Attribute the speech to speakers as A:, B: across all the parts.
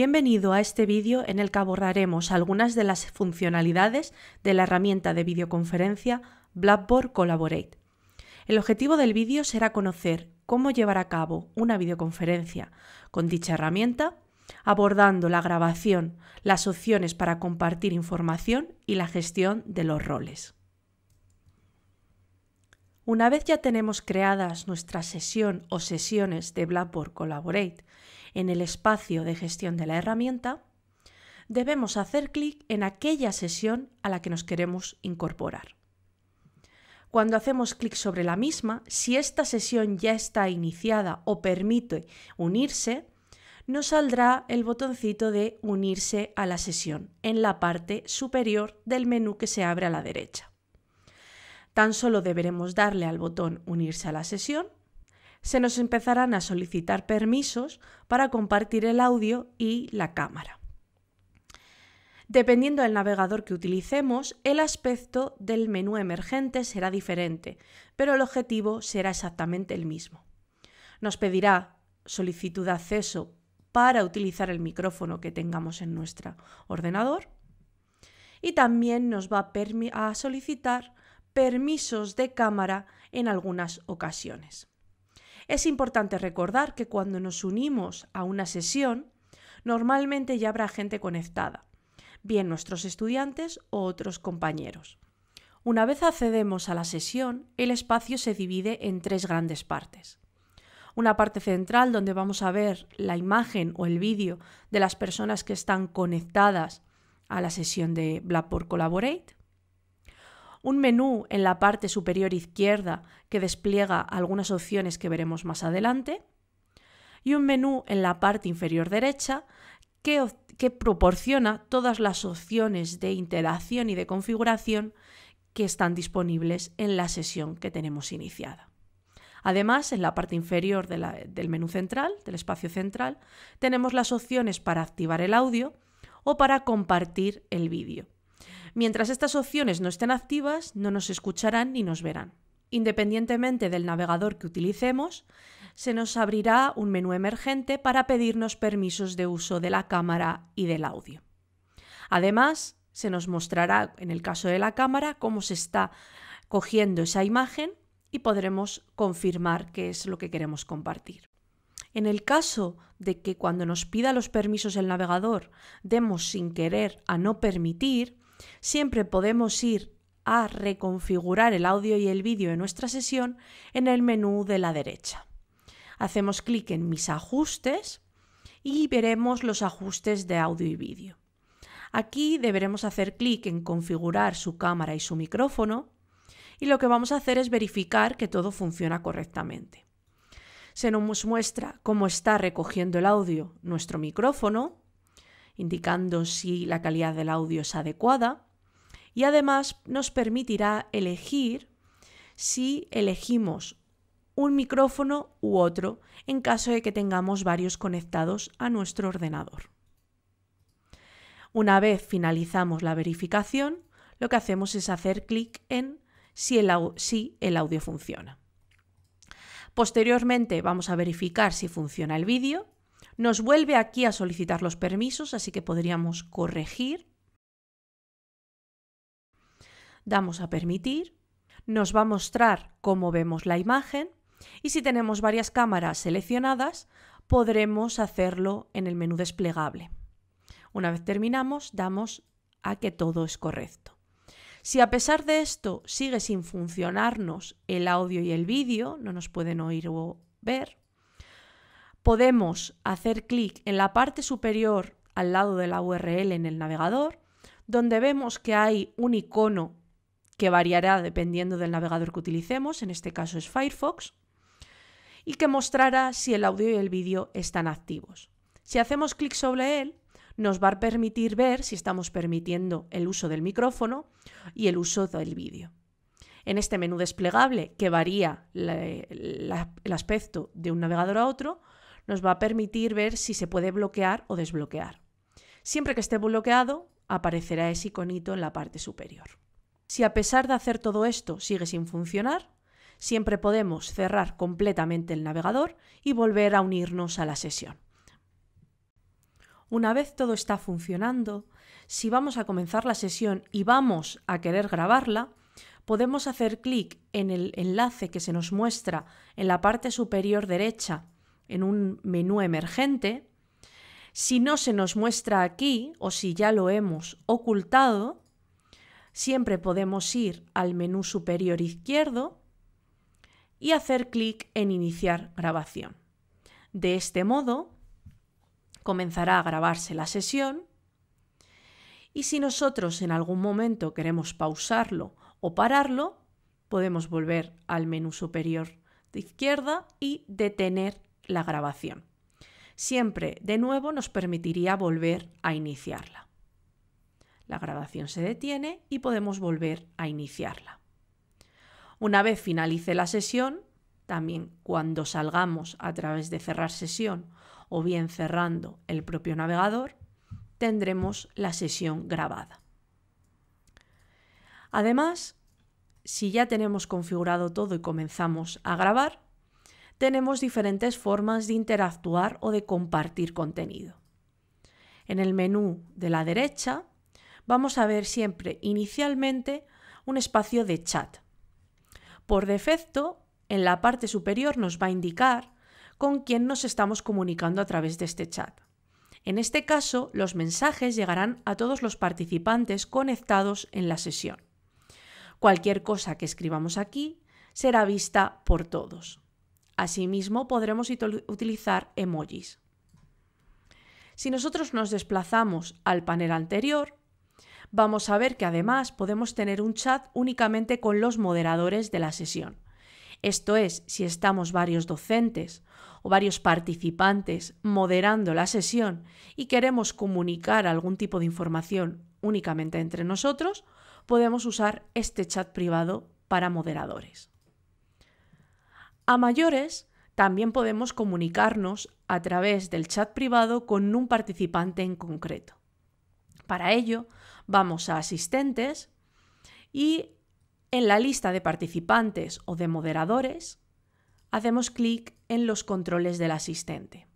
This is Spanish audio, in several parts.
A: Bienvenido a este vídeo en el que abordaremos algunas de las funcionalidades de la herramienta de videoconferencia Blackboard Collaborate. El objetivo del vídeo será conocer cómo llevar a cabo una videoconferencia con dicha herramienta, abordando la grabación, las opciones para compartir información y la gestión de los roles. Una vez ya tenemos creadas nuestra sesión o sesiones de Blackboard Collaborate en el espacio de gestión de la herramienta, debemos hacer clic en aquella sesión a la que nos queremos incorporar. Cuando hacemos clic sobre la misma, si esta sesión ya está iniciada o permite unirse, nos saldrá el botoncito de unirse a la sesión en la parte superior del menú que se abre a la derecha. Tan solo deberemos darle al botón unirse a la sesión se nos empezarán a solicitar permisos para compartir el audio y la cámara. Dependiendo del navegador que utilicemos, el aspecto del menú emergente será diferente, pero el objetivo será exactamente el mismo. Nos pedirá solicitud de acceso para utilizar el micrófono que tengamos en nuestro ordenador y también nos va a, a solicitar permisos de cámara en algunas ocasiones. Es importante recordar que cuando nos unimos a una sesión, normalmente ya habrá gente conectada, bien nuestros estudiantes o otros compañeros. Una vez accedemos a la sesión, el espacio se divide en tres grandes partes. Una parte central donde vamos a ver la imagen o el vídeo de las personas que están conectadas a la sesión de Blackboard Collaborate un menú en la parte superior izquierda que despliega algunas opciones que veremos más adelante y un menú en la parte inferior derecha que, proporciona todas las opciones de interacción y de configuración que están disponibles en la sesión que tenemos iniciada. Además, en la parte inferior del menú central, del espacio central, tenemos las opciones para activar el audio o para compartir el vídeo. Mientras estas opciones no estén activas, no nos escucharán ni nos verán. Independientemente del navegador que utilicemos, se nos abrirá un menú emergente para pedirnos permisos de uso de la cámara y del audio. Además, se nos mostrará, en el caso de la cámara, cómo se está cogiendo esa imagen y podremos confirmar qué es lo que queremos compartir. En el caso de que cuando nos pida los permisos el navegador demos sin querer a no permitir, siempre podemos ir a reconfigurar el audio y el vídeo de nuestra sesión en el menú de la derecha. Hacemos clic en Mis ajustes y veremos los ajustes de audio y vídeo. Aquí deberemos hacer clic en Configurar su cámara y su micrófono y lo que vamos a hacer es verificar que todo funciona correctamente. Se nos muestra cómo está recogiendo el audio nuestro micrófono, indicando si la calidad del audio es adecuada y además nos permitirá elegir si elegimos un micrófono u otro en caso de que tengamos varios conectados a nuestro ordenador. Una vez finalizamos la verificación, lo que hacemos es hacer clic en si el, audio funciona. Posteriormente vamos a verificar si funciona el vídeo nos vuelve aquí a solicitar los permisos, así que podríamos corregir. Damos a permitir. Nos va a mostrar cómo vemos la imagen. Y si tenemos varias cámaras seleccionadas, podremos hacerlo en el menú desplegable. Una vez terminamos, damos a que todo es correcto. Si a pesar de esto sigue sin funcionarnos el audio y el vídeo, no nos pueden oír o ver, podemos hacer clic en la parte superior al lado de la URL en el navegador, donde vemos que hay un icono que variará dependiendo del navegador que utilicemos, en este caso es Firefox, y que mostrará si el audio y el vídeo están activos. Si hacemos clic sobre él, nos va a permitir ver si estamos permitiendo el uso del micrófono y el uso del vídeo. En este menú desplegable, que varía el aspecto de un navegador a otro, nos va a permitir ver si se puede bloquear o desbloquear. Siempre que esté bloqueado, aparecerá ese iconito en la parte superior. Si a pesar de hacer todo esto sigue sin funcionar, siempre podemos cerrar completamente el navegador y volver a unirnos a la sesión. Una vez todo está funcionando, si vamos a comenzar la sesión y vamos a querer grabarla, podemos hacer clic en el enlace que se nos muestra en la parte superior derecha en un menú emergente, si no se nos muestra aquí o si ya lo hemos ocultado, siempre podemos ir al menú superior izquierdo y hacer clic en iniciar grabación. De este modo, comenzará a grabarse la sesión y si nosotros en algún momento queremos pausarlo o pararlo, podemos volver al menú superior de izquierda y detener la grabación. Siempre de nuevo nos permitiría volver a iniciarla. La grabación se detiene y podemos volver a iniciarla. Una vez finalice la sesión, también cuando salgamos a través de cerrar sesión o bien cerrando el propio navegador, tendremos la sesión grabada. Además, si ya tenemos configurado todo y comenzamos a grabar, tenemos diferentes formas de interactuar o de compartir contenido. En el menú de la derecha vamos a ver siempre inicialmente un espacio de chat. Por defecto, en la parte superior nos va a indicar con quién nos estamos comunicando a través de este chat. En este caso, los mensajes llegarán a todos los participantes conectados en la sesión. Cualquier cosa que escribamos aquí será vista por todos. Asimismo, podremos utilizar emojis. Si nosotros nos desplazamos al panel anterior, vamos a ver que además podemos tener un chat únicamente con los moderadores de la sesión. Esto es, si estamos varios docentes o varios participantes moderando la sesión y queremos comunicar algún tipo de información únicamente entre nosotros, podemos usar este chat privado para moderadores. A mayores, también podemos comunicarnos a través del chat privado con un participante en concreto. Para ello, vamos a asistentes y en la lista de participantes o de moderadores, hacemos clic en los controles del asistente.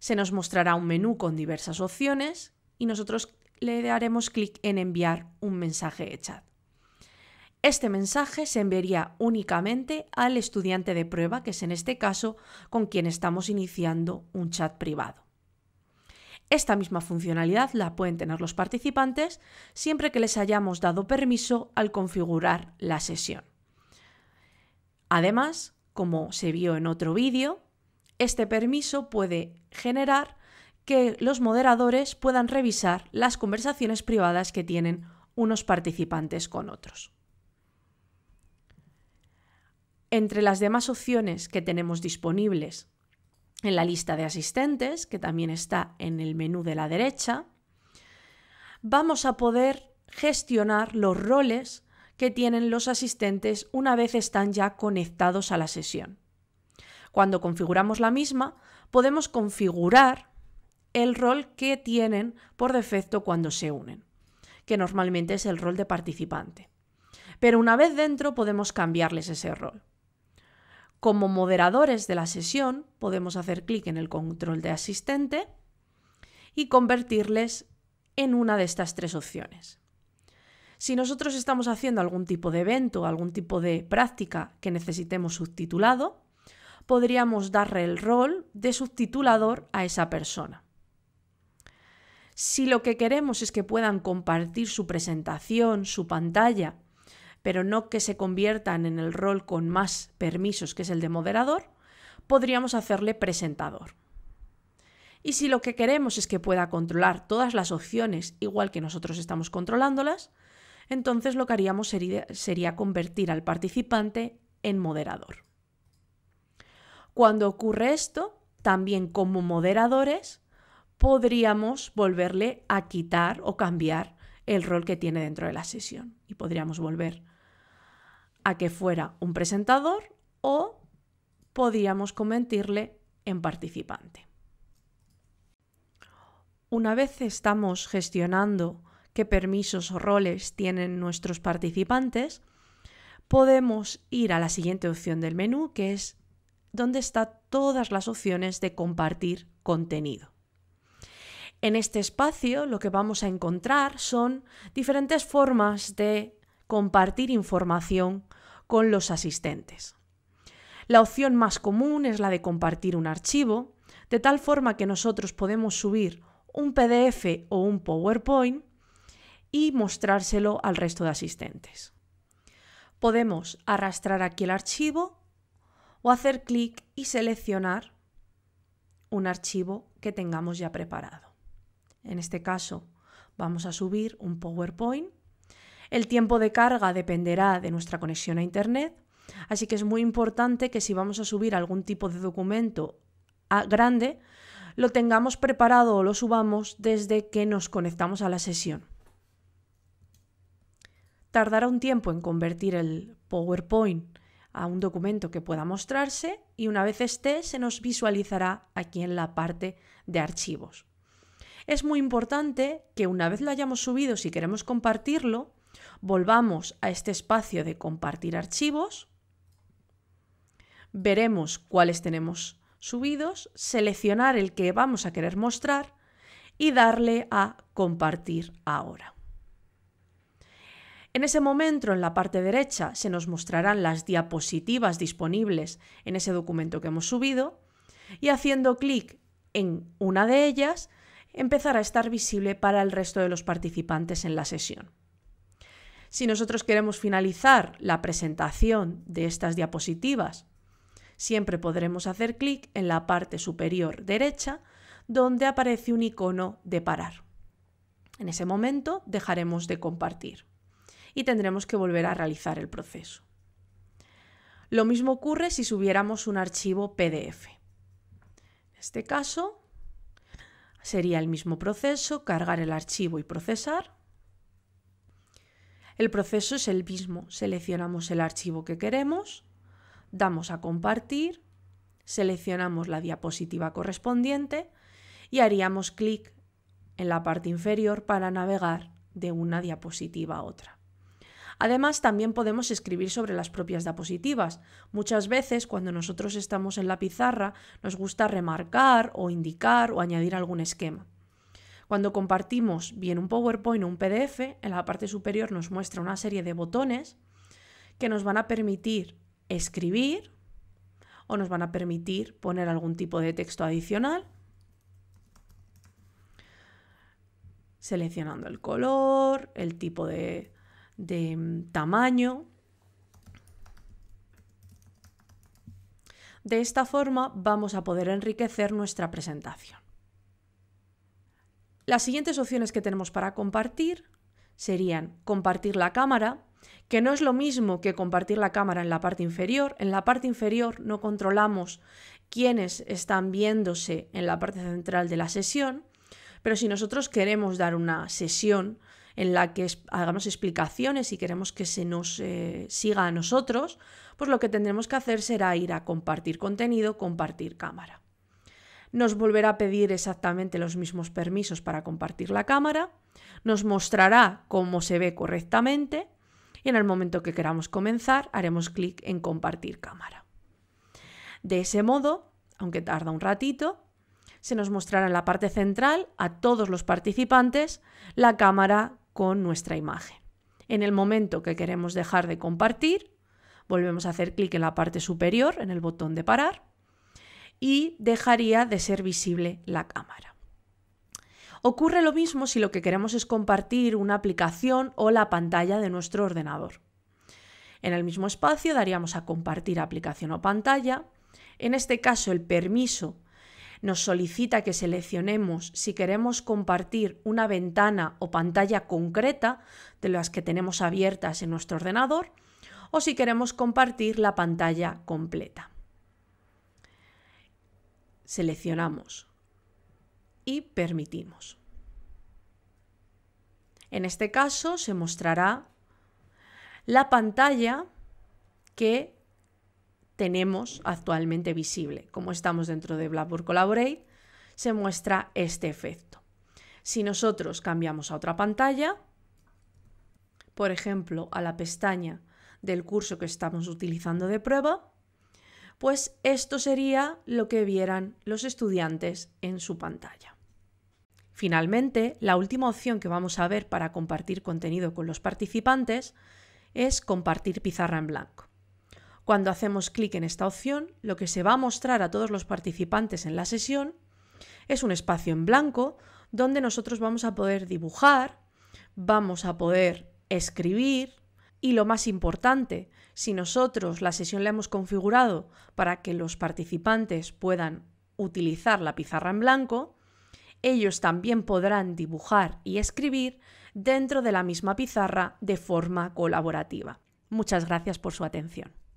A: Se nos mostrará un menú con diversas opciones y nosotros le daremos clic en enviar un mensaje de chat. Este mensaje se enviaría únicamente al estudiante de prueba, que es en este caso con quien estamos iniciando un chat privado. Esta misma funcionalidad la pueden tener los participantes siempre que les hayamos dado permiso al configurar la sesión. Además, como se vio en otro vídeo, este permiso puede generar que los moderadores puedan revisar las conversaciones privadas que tienen unos participantes con otros entre las demás opciones que tenemos disponibles en la lista de asistentes, que también está en el menú de la derecha, vamos a poder gestionar los roles que tienen los asistentes una vez están ya conectados a la sesión. Cuando configuramos la misma, podemos configurar el rol que tienen por defecto cuando se unen, que normalmente es el rol de participante. Pero una vez dentro podemos cambiarles ese rol. Como moderadores de la sesión, podemos hacer clic en el control de asistente y convertirles en una de estas tres opciones. Si nosotros estamos haciendo algún tipo de evento, algún tipo de práctica que necesitemos subtitulado, podríamos darle el rol de subtitulador a esa persona. Si lo que queremos es que puedan compartir su presentación, su pantalla pero no que se conviertan en el rol con más permisos, que es el de moderador, podríamos hacerle presentador. Y si lo que queremos es que pueda controlar todas las opciones igual que nosotros estamos controlándolas, entonces lo que haríamos sería, convertir al participante en moderador. Cuando ocurre esto, también como moderadores, podríamos volverle a quitar o cambiar el rol que tiene dentro de la sesión. Y podríamos volver a que fuera un presentador o podríamos convertirle en participante. Una vez estamos gestionando qué permisos o roles tienen nuestros participantes, podemos ir a la siguiente opción del menú, que es donde están todas las opciones de compartir contenido. En este espacio lo que vamos a encontrar son diferentes formas de compartir información con los asistentes. La opción más común es la de compartir un archivo, de tal forma que nosotros podemos subir un PDF o un PowerPoint y mostrárselo al resto de asistentes. Podemos arrastrar aquí el archivo o hacer clic y seleccionar un archivo que tengamos ya preparado. En este caso, vamos a subir un PowerPoint. El tiempo de carga dependerá de nuestra conexión a Internet, así que es muy importante que si vamos a subir algún tipo de documento ah, grande, lo tengamos preparado o lo subamos desde que nos conectamos a la sesión. Tardará un tiempo en convertir el PowerPoint a un documento que pueda mostrarse y una vez esté se nos visualizará aquí en la parte de archivos es muy importante que una vez lo hayamos subido, si queremos compartirlo, volvamos a este espacio de compartir archivos, veremos cuáles tenemos subidos, seleccionar el que vamos a querer mostrar y darle a compartir ahora. En ese momento, en la parte derecha, se nos mostrarán las diapositivas disponibles en ese documento que hemos subido y haciendo clic en una de ellas empezará a estar visible para el resto de los participantes en la sesión. Si nosotros queremos finalizar la presentación de estas diapositivas, siempre podremos hacer clic en la parte superior derecha donde aparece un icono de parar. En ese momento dejaremos de compartir y tendremos que volver a realizar el proceso. Lo mismo ocurre si subiéramos un archivo PDF. En este caso, Sería el mismo proceso, cargar el archivo y procesar. El proceso es el mismo, seleccionamos el archivo que queremos, damos a compartir, seleccionamos la diapositiva correspondiente y haríamos clic en la parte inferior para navegar de una diapositiva a otra. Además, también podemos escribir sobre las propias diapositivas. Muchas veces, cuando nosotros estamos en la pizarra, nos gusta remarcar o indicar o añadir algún esquema. Cuando compartimos bien un PowerPoint o un PDF, en la parte superior nos muestra una serie de botones que nos van a permitir escribir o nos van a permitir poner algún tipo de texto adicional seleccionando el color, el tipo de de mm, tamaño. De esta forma vamos a poder enriquecer nuestra presentación. Las siguientes opciones que tenemos para compartir serían compartir la cámara, que no es lo mismo que compartir la cámara en la parte inferior. En la parte inferior no controlamos quiénes están viéndose en la parte central de la sesión, pero si nosotros queremos dar una sesión en la que hagamos explicaciones y queremos que se nos eh, siga a nosotros, pues lo que tendremos que hacer será ir a compartir contenido, compartir cámara. Nos volverá a pedir exactamente los mismos permisos para compartir la cámara, nos mostrará cómo se ve correctamente y en el momento que queramos comenzar haremos clic en compartir cámara. De ese modo, aunque tarda un ratito, se nos mostrará en la parte central a todos los participantes la cámara con nuestra imagen. En el momento que queremos dejar de compartir, volvemos a hacer clic en la parte superior, en el botón de parar, y dejaría de ser visible la cámara. Ocurre lo mismo si lo que queremos es compartir una aplicación o la pantalla de nuestro ordenador. En el mismo espacio daríamos a compartir aplicación o pantalla. En este caso el permiso nos solicita que seleccionemos si queremos compartir una ventana o pantalla concreta de las que tenemos abiertas en nuestro ordenador o si queremos compartir la pantalla completa. Seleccionamos y permitimos. En este caso se mostrará la pantalla que tenemos actualmente visible. Como estamos dentro de Blackboard Collaborate, se muestra este efecto. Si nosotros cambiamos a otra pantalla, por ejemplo, a la pestaña del curso que estamos utilizando de prueba, pues esto sería lo que vieran los estudiantes en su pantalla. Finalmente, la última opción que vamos a ver para compartir contenido con los participantes es compartir pizarra en blanco. Cuando hacemos clic en esta opción, lo que se va a mostrar a todos los participantes en la sesión es un espacio en blanco donde nosotros vamos a poder dibujar, vamos a poder escribir y lo más importante, si nosotros la sesión la hemos configurado para que los participantes puedan utilizar la pizarra en blanco, ellos también podrán dibujar y escribir dentro de la misma pizarra de forma colaborativa. Muchas gracias por su atención.